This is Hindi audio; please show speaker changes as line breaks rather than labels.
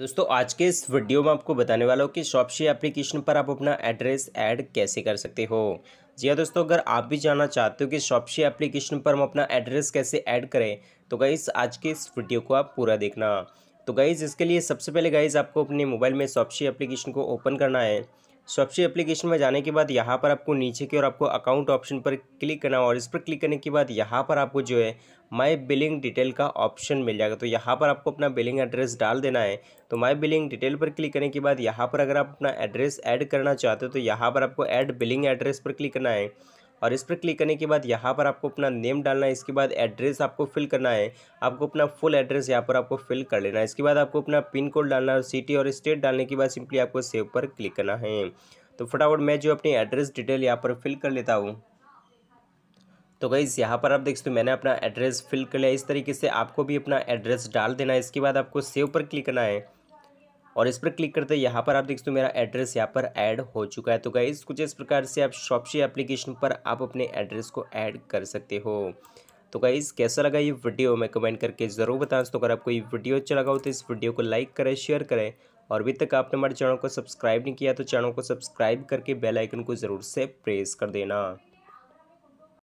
दोस्तों आज के इस वीडियो में आपको बताने वाला हूँ कि शॉपशी एप्लीकेशन पर आप अपना एड्रेस ऐड कैसे कर सकते हो जी हाँ दोस्तों अगर आप भी जानना चाहते हो कि शॉपशी एप्लीकेशन पर हम अपना एड्रेस कैसे ऐड करें तो गाइज़ आज के इस वीडियो को आप पूरा देखना तो गाइज़ इसके लिए सबसे पहले गाइज़ आपको अपने मोबाइल में शॉपशी एप्लीकेशन को ओपन करना है स्वप्सी एप्लीकेशन में जाने के बाद यहाँ पर आपको नीचे की ओर आपको अकाउंट ऑप्शन पर क्लिक करना और इस पर क्लिक करने के बाद यहाँ पर आपको जो है माय बिलिंग डिटेल का ऑप्शन मिल जाएगा तो यहाँ पर आपको अपना बिलिंग एड्रेस डाल देना है तो माय बिलिंग डिटेल पर क्लिक करने के बाद यहाँ पर अगर आप अपना एड्रेस ऐड करना चाहते हो तो यहाँ पर आपको एड बिलिंग एड्रेस पर क्लिक करना है और इस पर क्लिक करने के बाद यहाँ पर आपको अपना नेम डालना है इसके बाद एड्रेस आपको फिल करना है आपको अपना फुल एड्रेस यहाँ पर आपको फिल कर लेना है इसके बाद आपको अपना पिन कोड डालना है सिटी और स्टेट डालने के बाद सिंपली आपको सेव पर क्लिक करना है तो फटाफट मैं जो अपनी एड्रेस डिटेल यहाँ पर फिल कर लेता हूँ तो गाइज़ यहाँ पर आप देख सकते हो मैंने अपना एड्रेस फिल कर लिया इस तरीके से आपको भी अपना एड्रेस डाल देना है इसके बाद आपको सेव पर क्लिक करना है और इस पर क्लिक करते हैं यहाँ पर आप देख सकते हो मेरा एड्रेस यहाँ पर ऐड हो चुका है तो गाइज़ कुछ इस प्रकार से आप शॉपसी एप्लीकेशन पर आप अपने एड्रेस को ऐड कर सकते हो तो गाइज़ कैसा लगा ये वीडियो मैं कमेंट करके ज़रूर बताएं दोस्तों अगर आपको ये वीडियो अच्छा लगा हो तो इस वीडियो को लाइक करें शेयर करें और अभी तक आपने हमारे चैनल को सब्सक्राइब नहीं किया तो चैनल को सब्सक्राइब करके बेल आइकन को ज़रूर से प्रेस कर देना